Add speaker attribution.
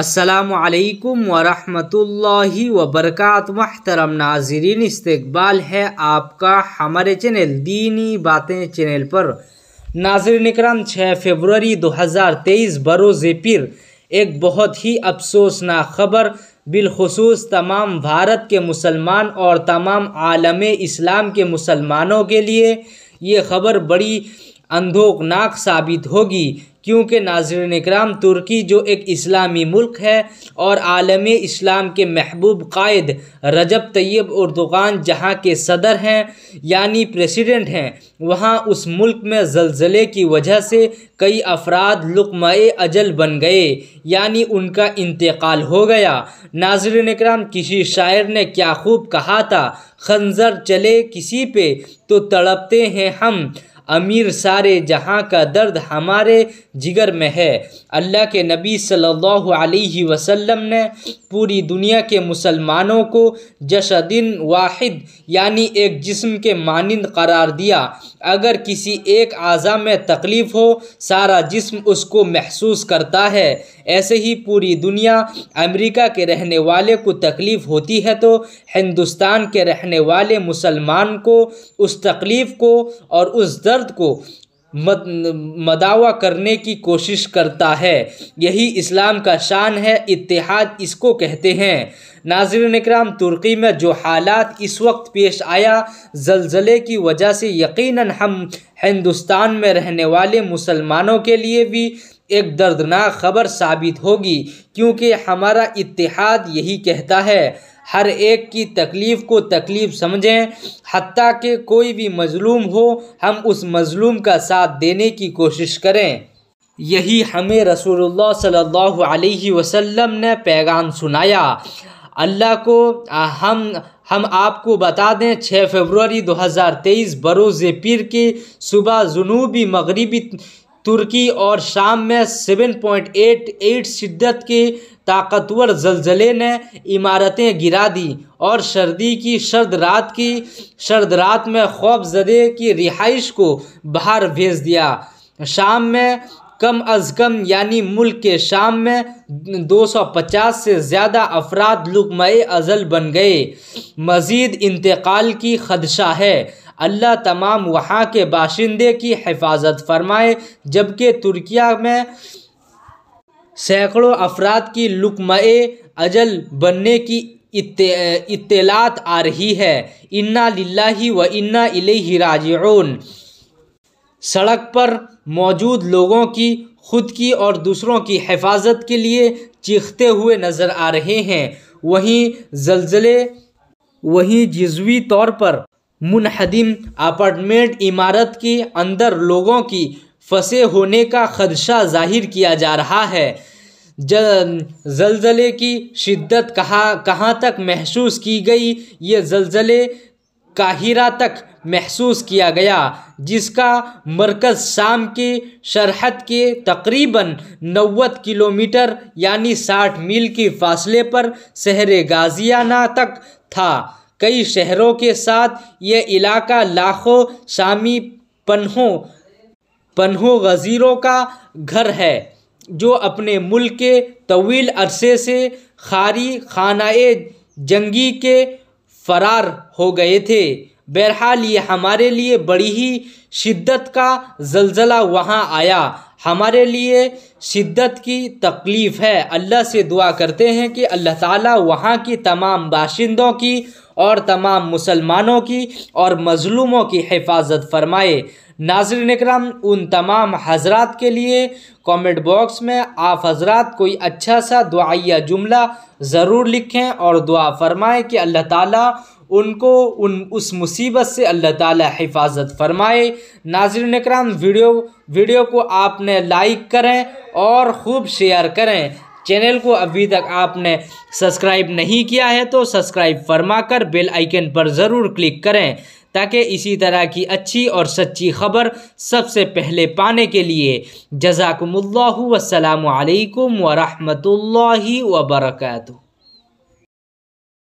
Speaker 1: असलकम वरहमतुल्लि वबरकत महतरम नाजरीन इस्तबाल है आपका हमारे चैनल दीनी बातें चैनल पर नाजरन कराम छः फरवरी 2023 बरोज़ पीर एक बहुत ही अफसोसनाक खबर बिलखसूस तमाम भारत के मुसलमान और तमाम आलम इस्लाम के मुसलमानों के लिए ये खबर बड़ी अंधोकनाक साबित होगी क्योंकि नाजरन कराम तुर्की जो एक इस्लामी मुल्क है और आलम इस्लाम के महबूब कायद रजब तैयब दुकान जहाँ के सदर हैं यानी प्रेसिडेंट हैं वहाँ उस मुल्क में जलजले की वजह से कई अफराद लुकम अजल बन गए यानी उनका इंतकाल हो गया नाजरन कराम किसी शायर ने क्या खूब कहा था खंजर चले किसी पे तो तड़पते हैं हम अमीर सारे जहाँ का दर्द हमारे जिगर में है अल्लाह के नबी सल्लल्लाहु अलैहि वसल्लम ने पूरी दुनिया के मुसलमानों को जशदिन वाहिद यानी एक जिस्म के मानंद करार दिया अगर किसी एक अज़ा में तकलीफ़ हो सारा जिस्म उसको महसूस करता है ऐसे ही पूरी दुनिया अमेरिका के रहने वाले को तकलीफ़ होती है तो हिंदुस्तान के रहने वाले मुसलमान को उस तकलीफ़ को और उस दर्द दर्द को मद मदावा करने की कोशिश करता है यही इस्लाम का शान है इतिहाद इसको कहते हैं नाजर नकराम तुर्की में जो हालात इस वक्त पेश आया जलजले की वजह से यकीनन हम हिंदुस्तान में रहने वाले मुसलमानों के लिए भी एक दर्दनाक खबर साबित होगी क्योंकि हमारा इतिहाद यही कहता है हर एक की तकलीफ़ को तकलीफ़ समझें हती के कोई भी मज़लूम हो हम उस मज़लूम का साथ देने की कोशिश करें यही हमें रसूलुल्लाह सल्लल्लाहु अलैहि वसल्लम ने पैगाम सुनाया अल्लाह को हम हम आपको बता दें 6 फरवरी 2023 बरोज़ पीर की सुबह जुनूबी मगरबी तुर्की और शाम में 7.88 शिद्दत के ताकतवर जलजले ने इमारतें गिरा दी और सर्दी की सर्द रात की सर्द रात में जदे की रिहाइश को बाहर भेज दिया शाम में कम अज़ कम यानी मुल्क के शाम में 250 से ज़्यादा अफराद लुकमय अज़ल बन गए मज़ीद इंतकाल की खदशा है अल्लाह तमाम वहाँ के बाशिंदे की हिफाजत फरमाए जबकि तुर्किया में सैकड़ों अफराद की लुकमय अजल बनने की इतलात आ रही है इन्ना ही व इन्ना ही राज सड़क पर मौजूद लोगों की खुद की और दूसरों की हिफाजत के लिए चीखते हुए नज़र आ रहे हैं वहीं जलजले वहीं जजवी तौर पर मुनहदिम अपार्टमेंट इमारत के अंदर लोगों की फंसे होने का खदशा जाहिर किया जा रहा है जलजले की शिद्दत कहाँ कहाँ तक महसूस की गई ये जलजले काहिरा तक महसूस किया गया जिसका मरकज़ शाम के सरहद के तकरीबन नवत किलोमीटर यानी साठ मील के फासले पर शहर गाजियाना तक था कई शहरों के साथ यह इलाका लाखों शामी पन्हों पन्हों गज़ीरों का घर है जो अपने मुल्क के तवील अरसे से खारी खानाए जंगी के फरार हो गए थे बहरहाल ये हमारे लिए बड़ी ही शिद्दत का जलजला वहाँ आया हमारे लिए शिद्दत की तकलीफ़ है अल्लाह से दुआ करते हैं कि अल्लाह ताला वहाँ की तमाम बाशिंदों की और तमाम मुसलमानों की और मज़लूमों की हिफाजत फरमाए नाजरन निकराम उन तमाम हजरात के लिए कमेंट बॉक्स में आप हजरात कोई अच्छा सा दुआया जुमला ज़रूर लिखें और दुआ फरमाएँ कि अल्लाह ताला उनको उन उस मुसीबत से अल्लाह ताला हिफाजत फरमाए नाजर नकराम वीडियो वीडियो को आपने लाइक करें और खूब शेयर करें चैनल को अभी तक आपने सब्सक्राइब नहीं किया है तो सब्सक्राइब फरमा कर बेल आइकन पर ज़रूर क्लिक करें ताकि इसी तरह की अच्छी और सच्ची खबर सबसे पहले पाने के लिए जजाकम्ल वसलम वरहमल वर्का